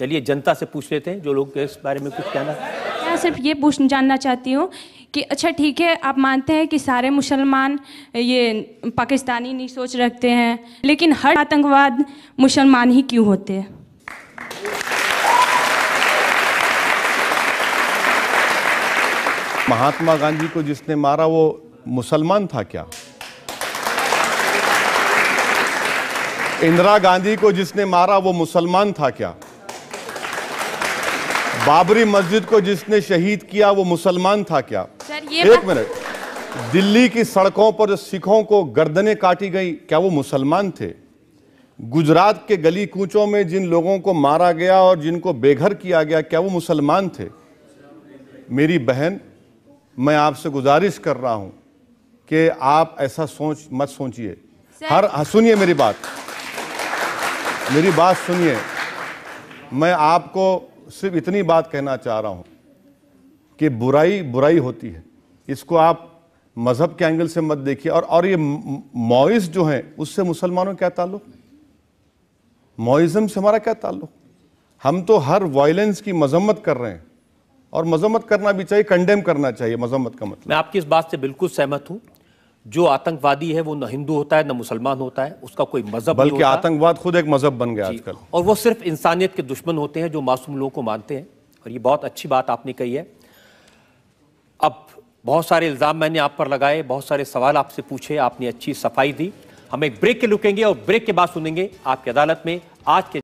चलिए जनता से पूछ लेते हैं जो लोग इस बारे में कुछ कहना मैं सिर्फ ये पूछ जानना चाहती हूँ कि अच्छा ठीक है आप मानते हैं कि सारे मुसलमान ये पाकिस्तानी नहीं सोच रखते हैं लेकिन हर आतंकवाद मुसलमान ही क्यों होते हैं महात्मा गांधी को जिसने मारा वो मुसलमान था क्या इंदिरा गांधी को जिसने मारा वो मुसलमान था क्या बाबरी मस्जिद को जिसने शहीद किया वो मुसलमान था क्या सर ये एक मिनट दिल्ली की सड़कों पर जो सिखों को गर्दनें काटी गई क्या वो मुसलमान थे गुजरात के गली कूचों में जिन लोगों को मारा गया और जिनको बेघर किया गया क्या वो मुसलमान थे मेरी बहन मैं आपसे गुजारिश कर रहा हूं कि आप ऐसा सोच मत सोचिए हर हाँ, सुनिए मेरी बात मेरी बात सुनिए मैं आपको सिर्फ इतनी बात कहना चाह रहा हूं कि बुराई बुराई होती है इसको आप मज़हब के एंगल से मत देखिए और और ये मोइस जो है उससे मुसलमानों क्या ताल्लुक मोइज़म से हमारा क्या ताल्लुक हम तो हर वायलेंस की मजम्मत कर रहे हैं और मजम्मत करना भी चाहिए कंडेम करना चाहिए मजम्मत का मतलब मैं आपकी इस बात से बिल्कुल सहमत हूँ जो आतंकवादी है वो न हिंदू होता है न मुसलमान होता है उसका कोई मजहब बल्कि आतंकवाद खुद एक मजहब बन गया आजकल और वो सिर्फ इंसानियत के दुश्मन होते हैं जो मासूम लोगों को मानते हैं और ये बहुत अच्छी बात आपने कही है अब बहुत सारे इल्ज़ाम मैंने आप पर लगाए बहुत सारे सवाल आपसे पूछे आपने अच्छी सफाई दी हम एक ब्रेक के लुकेंगे और ब्रेक के बाद सुनेंगे आपकी अदालत में आज के